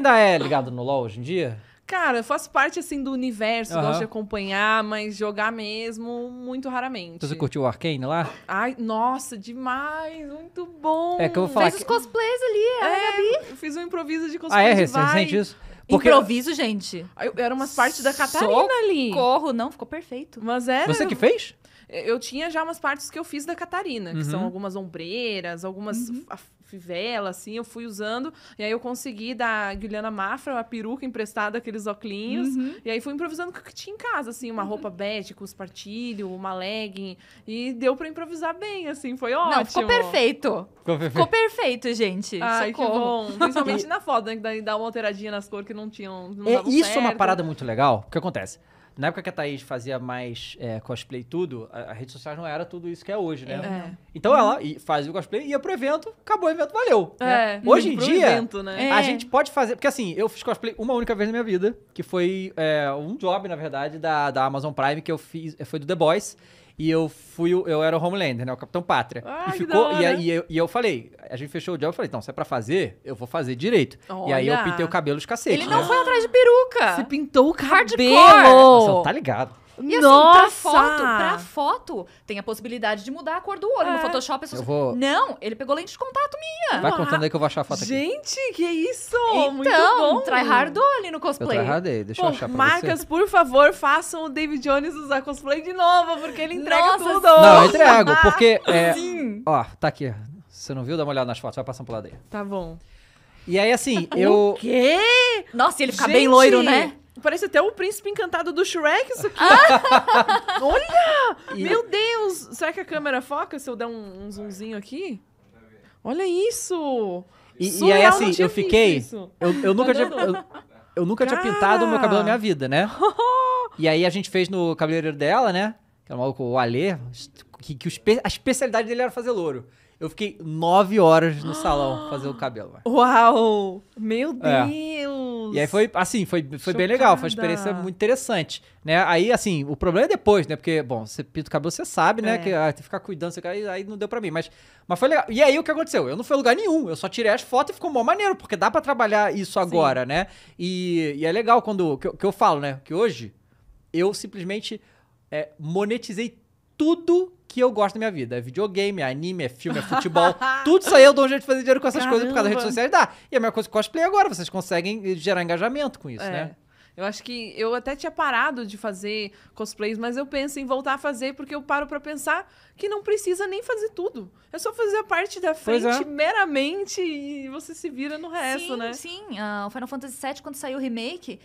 ainda é ligado no LoL hoje em dia? Cara, eu faço parte assim do universo, gosto de acompanhar, mas jogar mesmo muito raramente. você curtiu o Arcane lá? Ai, nossa, demais, muito bom. É que eu vou falar Fez os cosplays ali, ela é, a é, Gabi. eu fiz um improviso de Ah, é recente isso? Improviso, gente. Eu, era umas partes da Catarina ali. Corro, não, ficou perfeito. Mas era. Você que fez? Eu tinha já umas partes que eu fiz da Catarina, que são uhum. algumas ombreiras, algumas uhum fivela, assim, eu fui usando. E aí eu consegui da Guilherme Mafra uma peruca emprestada, aqueles oclinhos. Uhum. E aí fui improvisando o que tinha em casa, assim, uma uhum. roupa bege com os partilhos, uma legging. E deu para improvisar bem, assim, foi ótimo. Não, ficou perfeito. Ficou perfeito, ficou perfeito gente. Ai, Socorro. que bom. Principalmente na foto, né? Que dá uma alteradinha nas cores que não tinham. Não é, isso certo. é uma parada muito legal. O que acontece? Na época que a Thaís fazia mais é, cosplay e tudo, a, rede social não era tudo isso que é hoje, né? É. Então ela fazia o cosplay, ia pro evento, acabou o evento, valeu. É, né? Hoje em dia, evento, né? a é. gente pode fazer. Porque assim, eu fiz cosplay uma única vez na minha vida, que foi é, um job, na verdade, da, da Amazon Prime que eu fiz. Foi do The Boys e eu fui, eu era o Homelander, né? O Capitão Pátria. Ah, e ficou, e, e, eu, e, eu, falei, a gente fechou o job, eu falei, então, se é pra fazer, eu vou fazer direito. Olha. E aí eu pintei o cabelo de cacete. Ele não foi atrás de peruca. Você pintou o cabelo. Hardcore. Nossa, tá ligado. E assim, pra foto, pra foto, tem a possibilidade de mudar a cor do olho. É. No Photoshop, pessoa... eu vou... Não, ele pegou lente de contato minha. Vai ah. contando aí que eu vou achar a foto Gente, que isso! Então, Muito bom. tryhardou ali no cosplay. Eu tryhardei, deixa Pô, eu achar pra Marcas, você. por favor, façam o David Jones usar cosplay de novo, porque ele entrega Nossa, tudo. Não, eu entrego, porque... É, Sim. Ó, tá aqui. Você não viu? Dá uma olhada nas fotos, vai passando pro lado aí. Tá bom. E aí, assim, eu. O quê? Nossa, ele fica Gente, bem loiro, né? Parece até o príncipe encantado do Shrek, isso aqui. Ah! Olha! E... Meu Deus! Será que a câmera foca se eu der um, um zoomzinho aqui? Olha isso! E, e aí, assim, eu fiquei. Eu, eu, nunca tá tinha, eu, eu nunca tinha pintado o meu cabelo na minha vida, né? e aí a gente fez no cabeleireiro dela, né? Que era é o Alê, que, que a especialidade dele era fazer louro. Eu fiquei nove horas no salão fazer o cabelo. Uau! Meu é. Deus! É. E aí foi, assim, foi, foi bem legal, foi uma experiência muito interessante, né? Aí, assim, o problema é depois, né? Porque, bom, você pinta o cabelo, você sabe, né? É. Que ah, tem que ficar cuidando, você... aí, aí não deu pra mim, mas, mas foi legal. E aí, o que aconteceu? Eu não fui a lugar nenhum, eu só tirei as fotos e ficou mó maneiro, porque dá pra trabalhar isso agora, Sim. né? E, e, é legal quando, que eu, que eu falo, né? Que hoje, eu simplesmente é, monetizei tudo que eu gosto da minha vida. É videogame, é anime, é filme, é futebol. tudo isso aí eu dou um jeito de fazer dinheiro com essas Caramba. coisas por causa das redes sociais. Dá. E é a mesma coisa com cosplay agora, vocês conseguem gerar engajamento com isso, é. né? Eu acho que eu até tinha parado de fazer cosplays, mas eu penso em voltar a fazer porque eu paro para pensar que não precisa nem fazer tudo. É só fazer a parte da é. frente é. meramente e você se vira no resto, sim, né? Sim, sim. Uh, ah, o Final Fantasy VII, quando saiu o remake,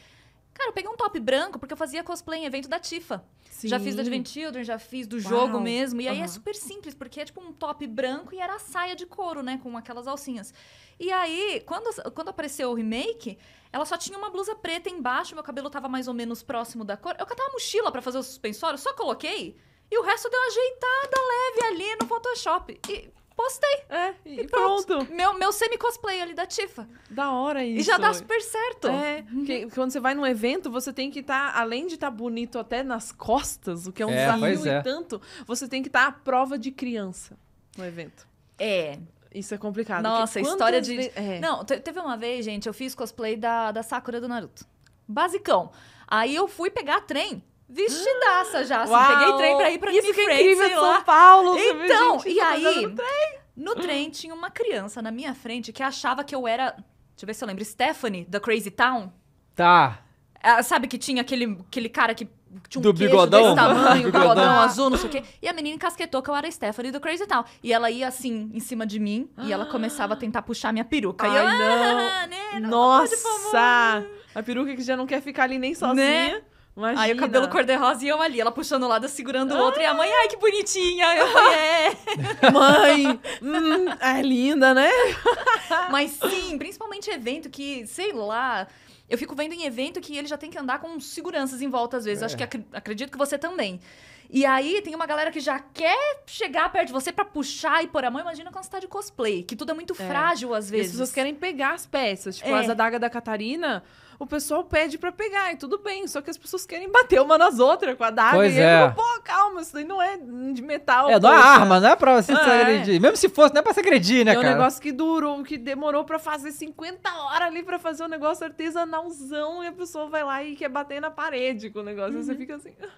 Cara, eu peguei um top branco porque eu fazia cosplay em evento da Tifa. Sim. Já fiz do Advent Children, já fiz do Uau. jogo mesmo. E aí é super simples, porque é tipo um top branco e era a saia de couro, né? Com aquelas alcinhas. E aí, quando, quando apareceu o remake, ela só tinha uma blusa preta embaixo, meu cabelo tava mais ou menos próximo da cor. Eu catava a mochila para fazer o suspensório, só coloquei. E o resto deu uma ajeitada leve ali no Photoshop. E Postei. É, e, e pronto. pronto. Meu, meu semi-cosplay ali da Tifa. Da hora isso. E já dá super certo. É, uhum. porque quando você vai num evento, você tem que estar, tá, além de estar tá bonito até nas costas, o que é um é, desafio e é. tanto, você tem que estar tá à prova de criança no evento. É. Isso é complicado. Nossa, história de... É. Não, teve uma vez, gente, eu fiz cosplay da, da Sakura do Naruto. Basicão. Aí eu fui pegar trem Vestidaça já, assim, peguei trem pra ir pra Isso que é incrível, sei é lá. São Paulo. Então, e tá aí, no trem. no trem tinha uma criança na minha frente que achava que eu era, deixa eu ver se eu lembro, Stephanie, da Crazy Town. Tá. É, sabe que tinha aquele, aquele cara que tinha um do bigodão? desse tamanho, bigodão. bigodão azul, não sei o quê. E a menina encasquetou que eu era a Stephanie do Crazy Town. E ela ia assim, em cima de mim, e ela começava a tentar puxar minha peruca. e eu, não. Ah, né, não Nossa! Pode, a peruca que já não quer ficar ali nem sozinha. Né? Imagina. Aí o cabelo cor-de-rosa e eu ali, ela puxando o lado, segurando o outro. Ah. E a mãe, ai, que bonitinha. Eu falei, é. mãe, hum, é linda, né? Mas sim, principalmente evento que, sei lá... Eu fico vendo em evento que ele já tem que andar com seguranças em volta, às vezes. É. Acho que é. ac acredito que você também. E aí tem uma galera que já quer chegar perto de você para puxar e pôr a mão. Imagina quando você tá de cosplay, que tudo é muito é. frágil às vezes. E as pessoas querem pegar as peças. Tipo, é. as adagas da Catarina, o pessoal pede para pegar, e tudo bem, só que as pessoas querem bater uma nas outras com a daga. Pois e é. eu, pô, calma, isso daí não é de metal. É, não é arma, não é pra se, se ah, é. agredir. É. Mesmo se fosse, não é pra se agredir, né, é cara? É um negócio que durou, que demorou para fazer 50 horas ali para fazer um negócio artesanalzão, e a pessoa vai lá e quer bater na parede com o negócio. Uhum. Você fica assim...